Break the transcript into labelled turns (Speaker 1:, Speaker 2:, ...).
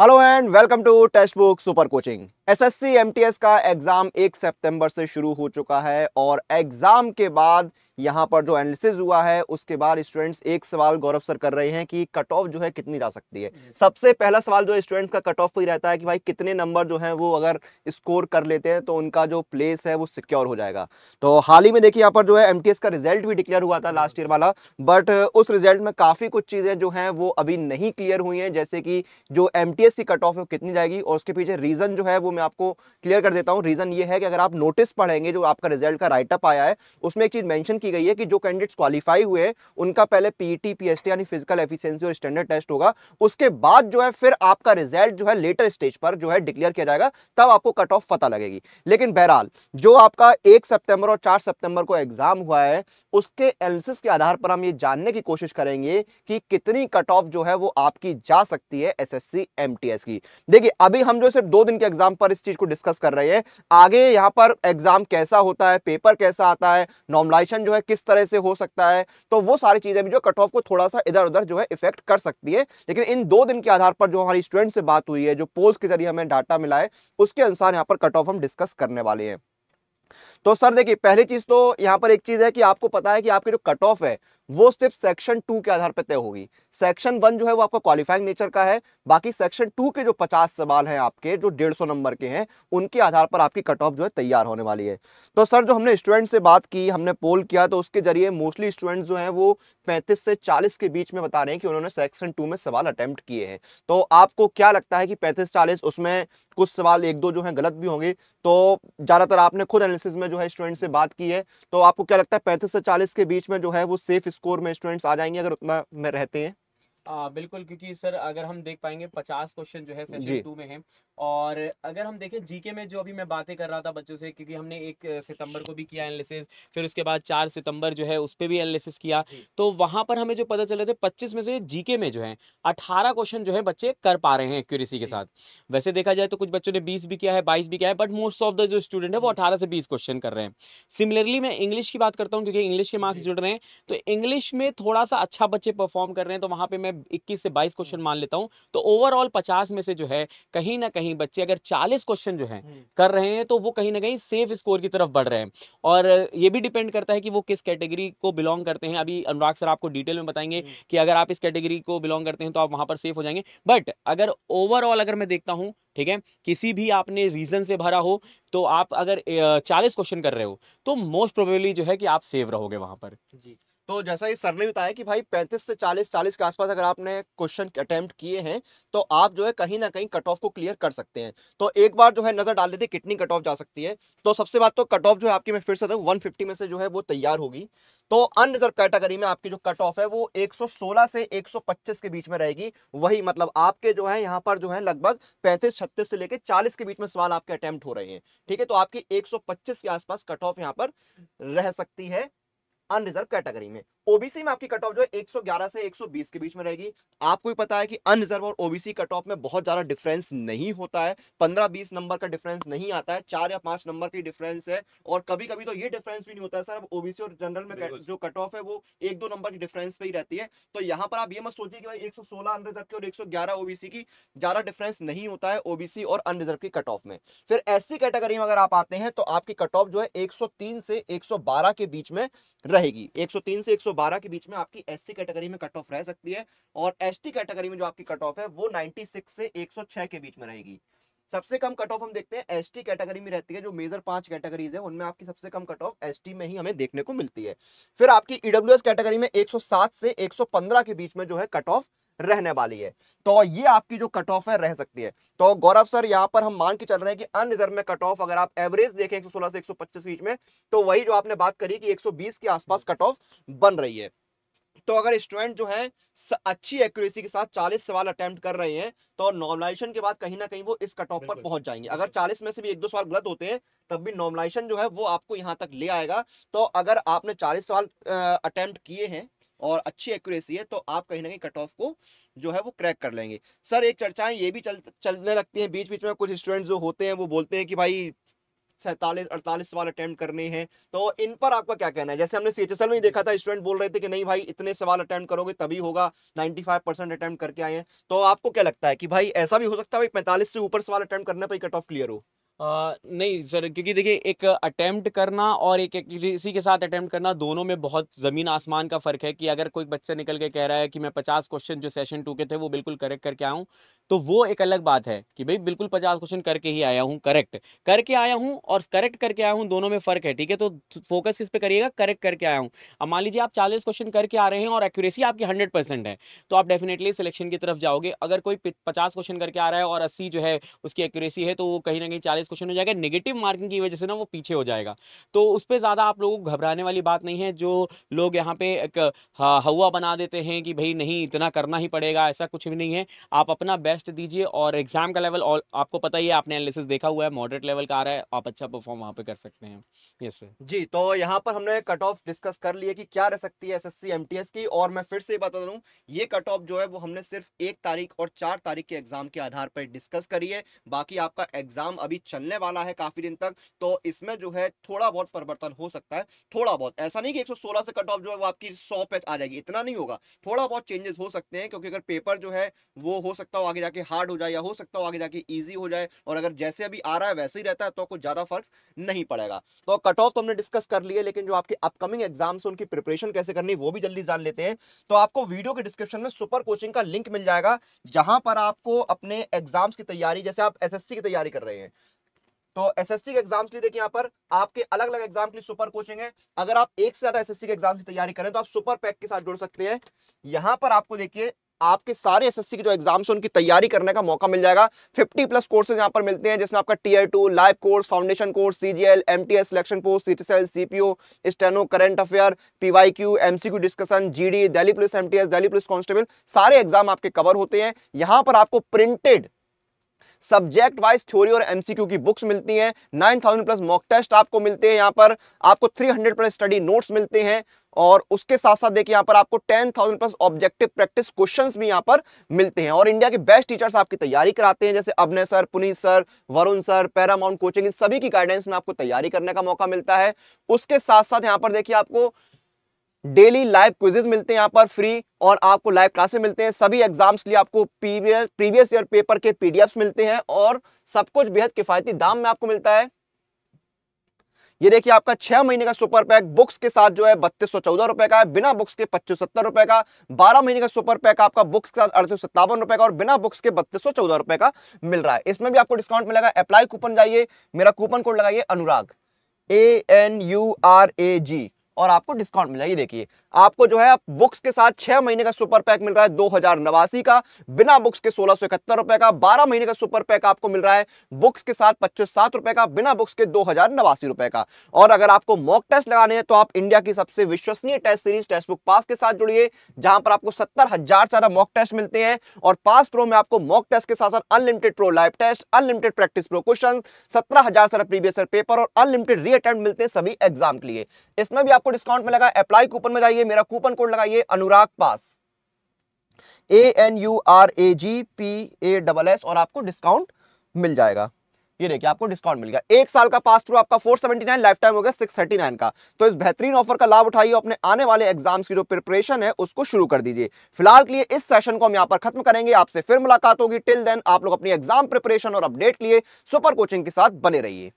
Speaker 1: Hello and welcome to Testbook super coaching SSC MTS का exam एक सितंबर से शुरू हो चुका है और एग्ज़ाम के बाद यहाँ पर जो एनालिसिस हुआ है उसके बाद स्टूडेंट्स एक सवाल गौरव सर कर रहे हैं कि कट ऑफ जो है कितनी जा सकती है सबसे पहला सवाल जो स्टूडेंट्स का कट ऑफ ही रहता है कि भाई कितने नंबर जो हैं वो अगर स्कोर कर लेते हैं तो उनका जो प्लेस है वो सिक्योर हो जाएगा तो हाल ही में देखिए यहाँ पर जो है एम का रिजल्ट भी डिक्लेयर हुआ था लास्ट ईयर वाला बट उस रिजल्ट में काफ़ी कुछ चीज़ें जो हैं वो अभी नहीं क्लियर हुई हैं जैसे कि जो एम की कट ऑफ है कितनी जाएगी और उसके पीछे रीज़न जो है वो मैं आपको क्लियर कर देता हूँ रीज़न ये है कि अगर आप नोटिस पढ़ेंगे जो आपका रिजल्ट का राइटअप आया है उसमें एक चीज़ मैंशन की गई है कि जो कैंडिडेट्स क्वालिफाई हुए हैं उनका पहले पीईटी टी e यानी फिजिकल एफिशियंसी और स्टैंडर्ड टेस्ट होगा उसके बाद जो है फिर आपका रिजल्ट जो है लेटर स्टेज पर जो है डिक्लेयर किया जाएगा तब आपको कट ऑफ पता लगेगी लेकिन बहरहाल जो आपका एक सितंबर और चार सितंबर को एग्जाम हुआ है उसके एनालिसिस के आधार पर हम ये जानने की कोशिश करेंगे कि कितनी कट ऑफ जो है वो आपकी जा सकती है एसएससी एमटीएस की देखिए अभी हम जो सिर्फ दो दिन के एग्जाम पर इस चीज को डिस्कस कर रहे हैं आगे यहाँ पर एग्जाम कैसा होता है पेपर कैसा आता है नॉर्मलाइजेशन जो है किस तरह से हो सकता है तो वो सारी चीजें भी जो कट ऑफ को थोड़ा सा इधर उधर जो है इफेक्ट कर सकती है लेकिन इन दो दिन के आधार पर जो हमारी स्टूडेंट से बात हुई है जो पोल्स के जरिए हमें डाटा मिला है उसके अनुसार यहाँ पर कट ऑफ हम डिस्कस करने वाले हैं तो सर देखिए पहली चीज़ तो यहाँ पर एक चीज़ है कि आपको पता है कि आपकी जो कट ऑफ है वो सिर्फ सेक्शन टू के आधार पर तय होगी सेक्शन वन जो है वो आपका क्वालिफाइंग नेचर का है बाकी सेक्शन टू के जो पचास सवाल हैं आपके जो डेढ़ सौ नंबर के हैं उनके आधार पर आपकी कट ऑफ जो है तैयार होने वाली है तो सर जो हमने स्टूडेंट से बात की हमने पोल किया तो उसके जरिए मोस्टली स्टूडेंट जो है वो पैंतीस से चालीस के बीच में बता रहे हैं कि उन्होंने सेक्शन टू में सवाल अटैम्प्ट किए हैं तो आपको क्या लगता है कि पैंतीस चालीस उसमें कुछ सवाल एक दो जो है गलत भी होंगे तो ज़्यादातर आपने खुद एनालिसिस में जो है स्टूडेंट से बात की है तो आपको क्या लगता है पैंतीस से चालीस के बीच में जो है वो सेफ स्कोर में स्टूडेंट्स आ जाएंगे अगर उतना में रहते हैं
Speaker 2: आ, बिल्कुल क्योंकि सर अगर हम देख पाएंगे पचास क्वेश्चन जो है सेशन टू में है और अगर हम देखें जीके में जो अभी मैं बातें कर रहा था बच्चों से क्योंकि हमने एक सितंबर को भी किया एनालिसिस फिर उसके बाद चार सितंबर जो है उस पर भी एनालिसिस किया तो वहां पर हमें जो पता चले थे पच्चीस में से जीके में जो है अठारह क्वेश्चन जो है बच्चे कर पा रहे हैं एक्यूरेसी के साथ वैसे देखा जाए तो कुछ बच्चों ने बीस भी किया है बाईस भी किया है बट मोस्ट ऑफ द जो स्टूडेंट है वो अठारह से बीस क्वेश्चन कर रहे हैं सिमिलरली मैं इंग्लिश की बात करता हूँ क्योंकि इंग्लिश के मार्क्स जुड़ रहे हैं तो इंग्लिश में थोड़ा सा अच्छा बच्चे परफॉर्म कर रहे हैं तो वहां पर मैं मैं इक्कीस से बाईस क्वेश्चन मान लेता हूँ तो ओवरऑल पचास में से जो है कहीं ना कहीं बच्चे अगर चालीस क्वेश्चन जो है हम्म। कर रहे हैं तो वो कहीं ना कहीं सेफ स्कोर की तरफ बढ़ रहे हैं और ये भी डिपेंड करता है कि वो किस कैटेगरी को बिलोंग करते हैं अभी अनुराग सर आपको डिटेल में बताएंगे हम्म। कि अगर आप इस कैटेगरी को बिलोंग करते हैं तो आप वहां पर सेफ हो जाएंगे बट अगर ओवरऑल अगर मैं देखता हूँ ठीक है किसी भी आपने रीज़न से भरा हो तो आप अगर चालीस क्वेश्चन कर रहे हो तो मोस्ट प्रोबेबली जो है कि आप सेव रहोगे वहां पर जी
Speaker 1: तो जैसा कि सर ने बताया कि भाई 35 से 40 40 के आसपास अगर आपने क्वेश्चन अटेम्प्ट किए हैं तो आप जो है कहीं ना कहीं कट ऑफ को क्लियर कर सकते हैं तो एक बार जो है नज़र डाल लेते कितनी कट ऑफ जा सकती है तो सबसे बात तो कट ऑफ जो है आपकी मैं फिर से वन फिफ्टी में से जो है वो तैयार होगी तो अनरिजर्व कैटेगरी में आपकी जो कट ऑफ है वो एक से एक के बीच में रहेगी वही मतलब आपके जो है यहाँ पर जो है लगभग पैंतीस छत्तीस से लेकर चालीस के बीच में सवाल आपके अटैम्प्ट हो रहे हैं ठीक है तो आपकी एक के आसपास कट ऑफ यहाँ पर रह सकती है अनरिजर्व कैटेगरी में ओबीसी में आपकी कट ऑफ जो है 111 से 120 के बीच में रहेगी आपको भी पता है कि अनरिजर्व और ओबीसी कट ऑफ में बहुत ज्यादा डिफरेंस नहीं होता है 15-20 नंबर का डिफरेंस नहीं आता है चार या पांच नंबर की डिफरेंस है और कभी कभी तो ये डिफरेंस भी नहीं होता है सर ओबीसी और जनरल में जो कट ऑफ है वो एक दो नंबर की डिफरेंस पे ही रहती है तो यहाँ पर आप ये मत सोचिए कि भाई एक अनरिजर्व की और एक ओबीसी की ज्यादा डिफरेंस नहीं होता है ओबीसी और अनरिजर्व की कट ऑफ में फिर ऐसी कैटेगरी में अगर आप आते हैं तो आपकी कट ऑफ जो है एक से एक के बीच में रहेगी एक से एक 112 के बीच में आपकी एस कैटेगरी में कट ऑफ रह सकती है और एस कैटेगरी में जो आपकी कट ऑफ है वो 96 से 106 के बीच में रहेगी सबसे कम कट ऑफ हम देखते हैं एस कैटेगरी में रहती है जो मेजर पांच कैटेगरीज है उनमें आपकी सबसे कम कट ऑफ एस में ही हमें देखने को मिलती है फिर आपकी ईडब्ल्यू e कैटेगरी में 107 से 115 के बीच में जो है कट ऑफ रहने वाली है तो ये आपकी जो कट ऑफ है रह सकती है तो गौरव सर यहाँ पर हम मान के चल रहे हैं कि अनरिजर्व में कट ऑफ अगर आप एवरेज देखें 116 से 125 बीच में तो वही जो आपने बात करी कि 120 के आसपास कट ऑफ बन रही है तो अगर स्टूडेंट जो है अच्छी एक्यूरेसी के साथ 40 सवाल अटेम्प्ट कर रहे हैं तो नॉर्मलाइजेशन के बाद कहीं ना कहीं वो इस कट ऑफ पर पहुंच जाएंगे अगर 40 में से भी एक दो सवाल गलत होते हैं तब भी नॉर्मलाइजेशन जो है वो आपको यहाँ तक ले आएगा तो अगर आपने 40 सवाल अटेम्प्ट किए हैं और अच्छी एक्यूरेसी है तो आप कहीं ना कहीं कट ऑफ को जो है वो क्रैक कर लेंगे सर एक चर्चाएं ये भी चल चलने लगती हैं बीच बीच में कुछ स्टूडेंट जो होते हैं वो बोलते हैं कि भाई सैंतालीस अड़तालीस सवाल अटैम्प्ट करने हैं तो इन पर आपका क्या कहना है जैसे हमने सी में ही देखा था स्टूडेंट बोल रहे थे कि नहीं भाई इतने सवाल अटैम्प्ट करोगे तभी होगा 95 परसेंट अटैम्प्ट करके आए हैं तो आपको क्या लगता है कि भाई ऐसा भी हो सकता है भाई पैंतालीस से ऊपर सवाल अटैम्प्ट करने पर कट ऑफ क्लियर हो
Speaker 2: आ, नहीं सर क्योंकि देखिए एक अटैम्प्ट करना और एक किसी के साथ अटैम्प्ट करना दोनों में बहुत ज़मीन आसमान का फ़र्क है कि अगर कोई बच्चा निकल के कह रहा है कि मैं पचास क्वेश्चन जो सेशन टू के थे वो बिल्कुल करेक्ट करके आऊँ तो वो एक अलग बात है कि भाई बिल्कुल पचास क्वेश्चन करके ही आया हूँ करेक्ट करके आया हूँ और करेक्ट करके आया हूँ दोनों में फ़र्क है ठीक है तो फोकस किस पे करिएगा करेक्ट करके आया हूँ अब मान लीजिए आप चालीस क्वेश्चन करके आ रहे हैं और एक्यूरेसी आपकी हंड्रेड परसेंट है तो आप डेफिनेटली सिलेक्शन की तरफ जाओगे अगर कोई पचास क्वेश्चन करके आ रहा है और अस्सी जो है उसकी एक्यूरेसी है तो वो कहीं ना कहीं चालीस क्वेश्चन हो जाएगा नेगेटिव मार्किंग की वजह से ना वो पीछे हो जाएगा तो उस पर ज़्यादा आप लोगों को घबराने वाली बात नहीं है जो लोग यहाँ पे एक हाँ, हवा बना देते हैं कि भाई नहीं इतना करना ही पड़ेगा ऐसा कुछ भी नहीं है आप अपना बेस्ट टेस्ट दीजिए और एग्ज़ाम का लेवल और आपको पता ही है आपने एनालिसिस देखा हुआ है मॉडरेट लेवल का आ रहा है आप अच्छा परफॉर्म वहाँ पे कर सकते हैं यस सर
Speaker 1: जी तो यहाँ पर हमने कट ऑफ डिस्कस कर लिया कि क्या रह सकती है एसएससी एमटीएस की और मैं फिर से बता दूँ ये कट ऑफ जो है वो हमने सिर्फ एक तारीख और चार तारीख के एग्ज़ाम के आधार पर डिस्कस करी है बाकी आपका एग्ज़ाम अभी चलने वाला है काफ़ी दिन तक तो इसमें जो है थोड़ा बहुत परिवर्तन हो सकता है थोड़ा बहुत ऐसा नहीं कि एक से कट ऑफ जो है वो आपकी सौ पे आ जाएगी इतना नहीं होगा थोड़ा बहुत चेंजेस हो सकते हैं क्योंकि अगर पेपर जो है वो हो सकता हो आगे जाके हार्ड हो जाए या हो सकता हो आगे जाके ईजी हो जाए और अगर जैसे अभी आ रहा है वैसे ही रहता है तो कुछ ज़्यादा फर्क नहीं पड़ेगा तो कट ऑफ तो हमने डिस्कस कर लिया लेकिन जो आपके अपकमिंग एग्जाम्स उनकी प्रिपरेशन कैसे करनी वो भी जल्दी जान लेते हैं तो आपको वीडियो के डिस्क्रिप्शन में सुपर कोचिंग का लिंक मिल जाएगा जहां पर आपको अपने एग्जाम्स की तैयारी जैसे आप एस की तैयारी कर रहे हैं तो एसएससी के एग्जाम्स के लिए देखिए यहाँ पर आपके अलग अलग एग्जाम के लिए सुपर कोचिंग है अगर आप एक से ज्यादा एसएससी के एग्जाम की तैयारी करें तो आप सुपर पैक के साथ जुड़ सकते हैं यहाँ पर आपको देखिए आपके सारे एसएससी के जो एग्जाम्स हैं उनकी तैयारी करने का मौका मिल जाएगा 50 प्लस कोर्सेज यहाँ पर मिलते हैं जिसमें आपका tier two live course foundation course CGL MTS selection post सीटीसेल CPO steno current affair PYQ MCQ discussion GD Delhi police MTS Delhi police constable सारे एग्जाम आपके कवर होते हैं यहाँ पर आपको प्रिंटेड सब्जेक्ट वाइज थ्योरी और एमसीक्यू की बुक्स मिलती हैं 9000 प्लस मॉक टेस्ट आपको मिलते हैं यहाँ पर आपको 300 प्लस स्टडी नोट्स मिलते हैं और उसके साथ साथ देखिए यहाँ पर आपको ten thousand plus objective practice questions भी यहाँ पर मिलते हैं और इंडिया के बेस्ट टीचर्स आपकी तैयारी कराते हैं जैसे Abhinay sir Puneet sir Varun sir Paramount coaching इन सभी की गाइडेंस में आपको तैयारी करने का मौका मिलता है उसके साथ साथ यहाँ पर देखिए आपको डेली लाइव क्विजेज मिलते हैं यहाँ पर फ्री और आपको लाइव क्लासेस मिलते हैं सभी एग्जाम्स के लिए आपको प्रीवियस ईयर पेपर के पीडीएफ मिलते हैं और सब कुछ बेहद किफायती दाम में आपको मिलता है ये देखिए आपका छह महीने का सुपर पैक बुक्स के साथ जो है बत्तीस सौ चौदह रुपए का है बिना बुक्स के पच्चीस सत्तर रुपए का बारह महीने का सुपर पैक आपका बुक्स के साथ अड़तीस सत्तावन रुपए का और बिना बुक्स के बत्तीस सौ चौदह रुपए का मिल रहा है इसमें भी आपको डिस्काउंट मिलेगा अप्लाई कूपन जाइए मेरा कूपन कोड लगाइए Anurag A N U R A G और आपको डिस्काउंट मिल जाएगी देखिए आपको जो है आप बुक्स के साथ छह महीने का सुपर पैक मिल रहा है दो हजार नवासी का बिना बुक्स के सोलह सौ इकहत्तर रुपए का बारह महीने का सुपर पैक आपको मिल रहा है बुक्स के साथ पच्चीस सात रुपए का बिना बुक्स के दो हजार नवासी रुपए का और अगर आपको मॉक टेस्ट लगाने हैं तो आप इंडिया की सबसे विश्वसनीय test series Testbook pass के साथ जुड़िए जहां पर आपको सत्तर हजार सारा मॉक टेस्ट मिलते हैं और पास प्रो में आपको मॉक टेस्ट के साथ साथ unlimited pro live test unlimited practice pro question सत्रह हजार सारा प्रीवियस पेपर और अनलिमिटेड री मिलते हैं सभी एग्जाम के लिए इसमें भी आप आपको डिस्काउंट मिलेगा अप्लाई कूपन में जाइए मेरा कूपन कोड लगाइए Anurag pass A N U R A G P A double S और आपको डिस्काउंट मिल जाएगा ये देखिए आपको डिस्काउंट मिल गया एक साल का पास थ्रू आपका 479 लाइफ टाइम हो गया 639 का तो इस बेहतरीन ऑफर का लाभ उठाइए अपने आने वाले एग्जाम्स की जो प्रिपरेशन है उसको शुरू कर दीजिए फिलहाल के लिए इस सेशन को हम यहां पर खत्म करेंगे आपसे फिर मुलाकात होगी टिल देन आप लोग अपनी एग्जाम प्रिपरेशन और अपडेट के लिए सुपर कोचिंग के साथ बने रहिए